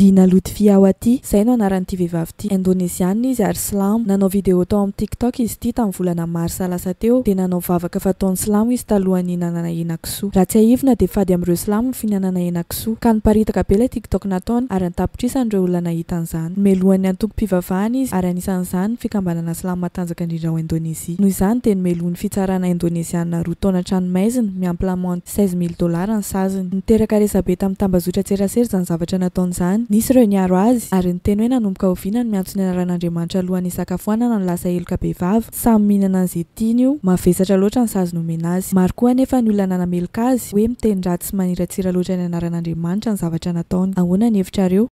lina lotfiaoaty izay noanaranyity vehivavy ity indonezianna izy ary slamo nanao video tao amin'ny tiktok izy ity tamin'ny volana mar salasa teo dia nanao vavaka fa taon'ny slamo izy talohany hinanana enaksos raha tsy aivina dea fady amin'ireo slamo ny fihinanana enakiso ka nyparitaka be ilay tiktok nataony ary antapitrisanyireo olonanahitan'izany nomelohan'ny hantoko -pivavahany izy ary anisan'izany n fikambanana slamo matanjaka indrindra o indonezia noho izany dea nomelony fitsarana indonesianna roa taonahtranomaiziny miampla mante seiz mil dollar ny sazony niteraka resabe tamin'ny tambazotra tserasery zany zavatra nataon'izany nisy ireo niaro azy ary ny teny hoe nanomboka oviana ny miantso ny anaran'andriamanitra alohany isakafoanana no lasa eloka be vava samy mihinana an'izay tiny io mavesatra loatra ny sazy nomenaazy maro koa nefa ny olona nanameloka azy hoe mitenydra sy maniratsira loatra ny anaran'andriamanitra ny zavatra nataony anoana ny hevitrareo